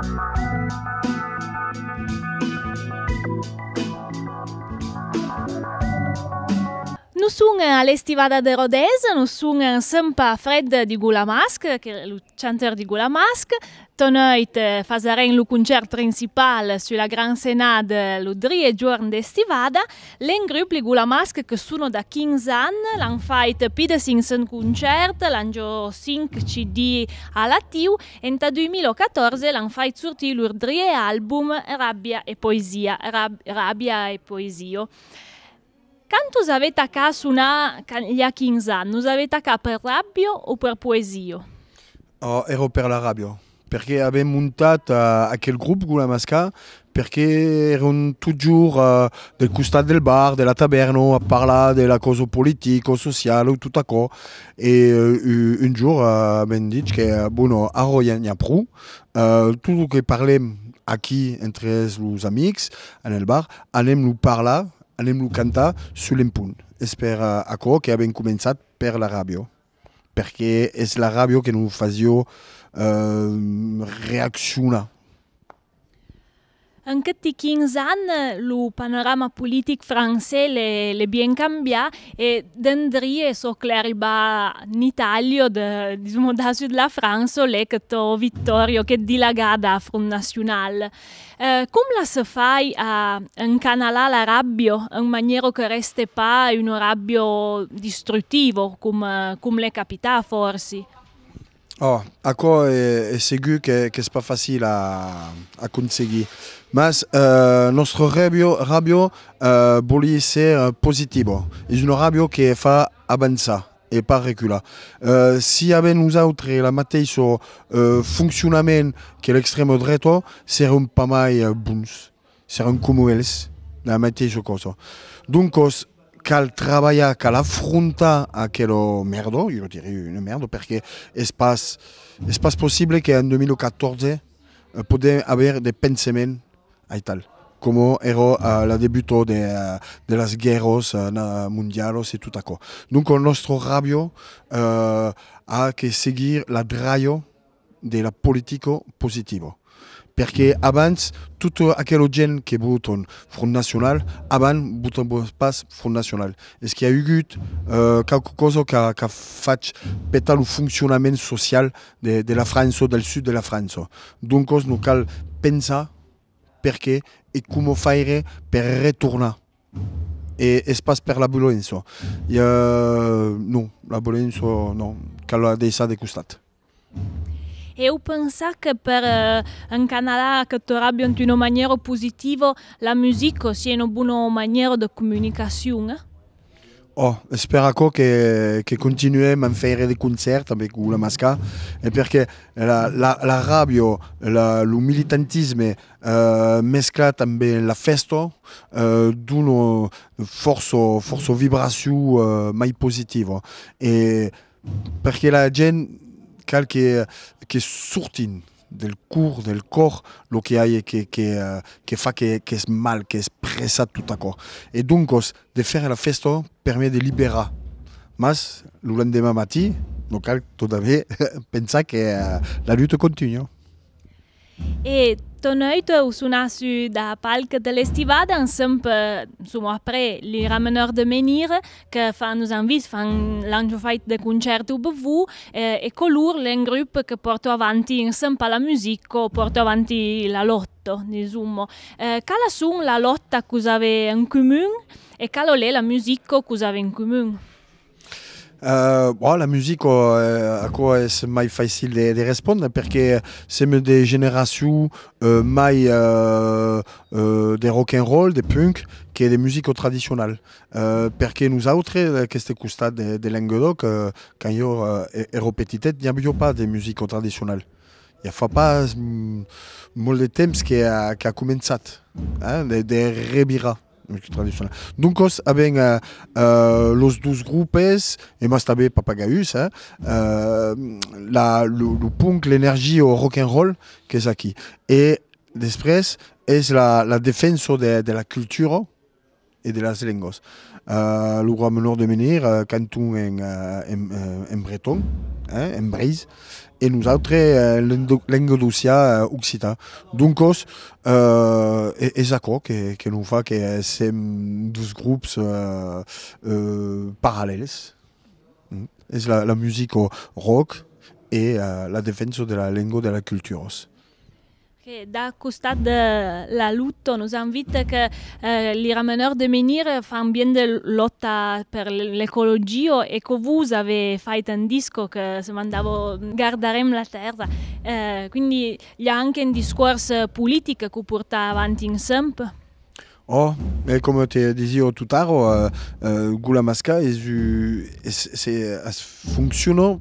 Thank you. Nusun all'estivada de Rodez, Nusun sempre fred di Gula Mask, che è il chanter di Gula Mask. Tonoit eh, fazaren il concerto principale sulla Gran Senade eh, lo 3 giorni d'estivada. L'engrup di Gula Mask che sono da 15 anni, l'han fatto Pidesinsen concerto, l'hanno 5 CD alla TIU e nel 2014 l'han fatto sortire il 3 album Rabbia e Poesia, Rab Rabbia e Poesio. Quand vous avez tacat Suna il y a 15 ans, vous avez pour per rabbio ou pour poésie Oh, ero per la rabbio, perché abbiamo montato uh, eh, aquel grup Gula Masca, perché j'étais toujours uh, eh, del costat del bar, della à parler de la cosa politique, sociale, tout ciò. E uh, un giorno uh, dit detto che, bueno, ora non c'è Tout ce que che parliamo qui entre els amis, en bar, nous lo anem-lo cantar sull'empunt. És per uh, acò que avem començat per la ràbia, perquè és la ràbia que no fació uh, eh, reaccionar Anche 15 anni il panorama politico francese è le bien cambia e dendrie so clariba in Italia, de, diciamo da sud della Francia, le che to Vittorio che dilagada a Front National. Eh, come si fa a incanalare la rabbia in maniera che reste pa un rabbia distruttivo, come, come le capita forse? Oh, à quoi est sûr que ce pas facile à, à Mais euh, notre radio, radio euh, voulait positif, C'est euh, une radio qui fa avancer et pas recula. Euh, avait nous avons la même euh, fonctionnement est l'extrême droite, c'est un pas mal euh, bon. Ce serait comme elle, la même chose. Donc, euh, qu'elle travaille, cal affronte quel merde, parce dirais uma une merde parce espaço pas possible qu'en 2014 eh, poder haver de des à tal. como era uh, eh, la débutante de, eh, de las guerras mondiale, tout à Donc notre rabio a que seguir la draio de la politique positive perché abans tout aquello qui che le Front National avant un passe Front National. Est-ce qu'il y a eu quelque chose qui a, fait péter le fonctionnement social de, la France, du sud de la France. Donc, nous cal penser perché et comment faire pour retourner et espace per la Bologna. non, la Bologna, non, qu'elle a déjà constats Eu penso che per eh, incanalare che tu abbia una maniera positiva la musica sia una buona maniera di comunicazione? Oh, spero che, che continuiamo a fare dei concerti con la masca eh, perché la, la, la rabbia, il militantismo eh, mesclato con la festa eh, d'uno forse, forse vibrazione eh, mai positiva e perché la gente musical qui est, qui est de del corps, del corps, lo que hay que, que, euh, que fa que, que es mal, que tout Et donc, de faire la festa hein, permet de libérer. Mas, le lendemain matin, no cal todavía pensar que euh, la lutte continue. Hein. E Tonăit usunasu da palc de l'estivada însem pe sumo apre li ramenor de menire che fan us anvis fan l'anjo fait de concerto bevu eh, e colur l'en grup che porto avanti însem pa la musico porto avanti la lotto di sumo eh, cala sun la lotta cusave in comun e calolè la musico cusave in comun Euh, oh, la musique, oh, euh, à quoi c'est plus facile de, répondre parce que c'est des générations euh, mai euh, euh, des rock and roll, des punk, qui est des musiques traditionnelles. parce que nous autres, qui c'est de, de Languedoc, quand yo ero petit, il n'y a pas de musique traditionnelle. Il n'y a pas beaucoup mm, de thèmes qui a, commencé, hein, des, des donc, Duncos a bien äh, los dos groupes hemos también Papagayus, hein, euh, la, le, le punk, l'énergie au rock'n'roll, qui est ici. Et després, est la, la défense de, de la culture et de la zelengos. Euh, le roi menor de menir, euh, canton en, euh, en euh, breton, Hein, en brise, et nous autres, la langue euh, euh Occita. Donc, euh, et, et ça quoi, que, nous fait que ces 12 groupes euh, euh parallèles. Hmm. Et la, musique rock et euh, la défense de la langue de la culture. que da costat de eh, la lutto nos han vit que eh, li rameneurs de menir fan bien de lotta per l'ecologia e co vus ave fait un disco che se mandavo guardarem la terra eh, quindi gli anche un discorso politico che porta avanti in sempre Oh, e come ti dicevo tutaro, eh, eh, Gula Masca funziona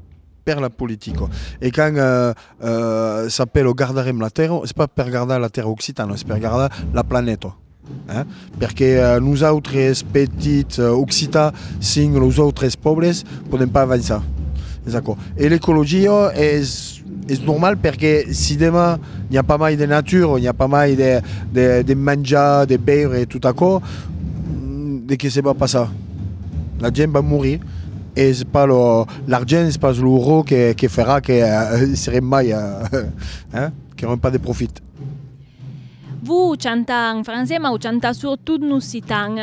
la politique. Et quand euh, euh, s'appelle Gardarem la terre, c'est pas per garder la terre occitane, c'est pour garder la planète. Eh? Parce eh, que nous autres petites eh, occitans, signe les autres ne pouvons pas avancer. D'accord. Et l'écologie est normal parce que si demain il n'y a pas mal de nature, il n'y a pas mal de, manger, de manjas, et tout à quoi, dès que c'est pas ça, la gente va mourir. Et pas l'argent pas l'euro qui qui que que uh, serait euh, hein, qui pas de profit. Vous chantez en français, mais vous chantez surtout en occitan.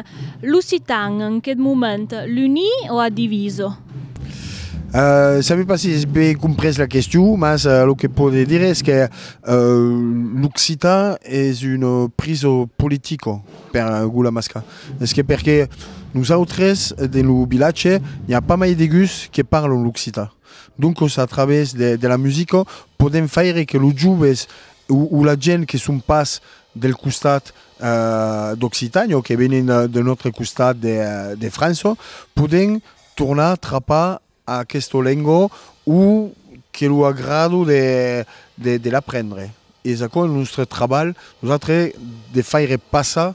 L'occitan, en quel moment, l'uni ou a diviso euh, sais pas si j'ai compris la question, mais ce que je peux dire, c'est que euh, l'Occitan est une prise politique pour la masca. que parce que nous autres, dans le village, il y a pas mal de gus qui parlent l'Occitan. Donc, à travers de, la musique, pouvons faire que les jeunes ou, la gente qui sont passés del costat euh, d'Occitanie, qui viennent de notre costat de, de France, puissent tourner, trapper à cette langue ou li agrado de, de, e de l'apprendre. Et això notre travail travail, nous de faire passer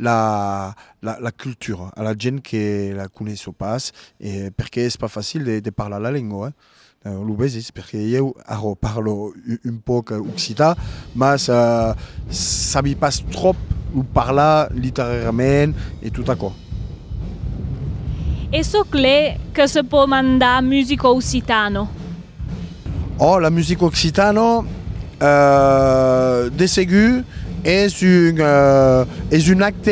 la, la, la culture à la gente que la connaissent pas que ce n'est pas facile de, de parler la llengua. Eh? eh l'obesis parce eu je parle un l'occident, mais mas ne sais pas trop parler littéralement et tout à coup. Esoclé que se peut mandare musique occitano? Oh, la musique occitano, euh, des aigus, et une, est eh, une acte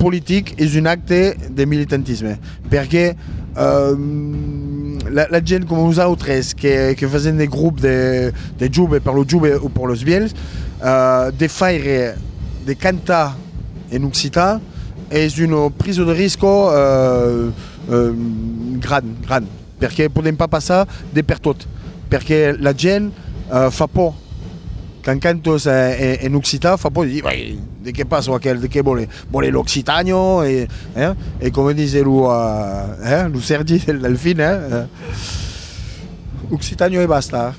politique, est une acte de militantisme. Parce ehm, que la, la comme nous autres qui, qui faisait des groupes de, de jube, pour le jube ou pour le biels, eh, de faire des cantas en occitan, est une prise de risque. Eh, euh, grande, grande. parce pas passer de pas passer eh, eh, eh, de gente uh, fait peur Quand, quand é, en Occitan, faz pó de, de que passe aquele, de quoi vole? Vole l'Occitano, et, eh? et como diz o, uh, hein? le Sergi le basta.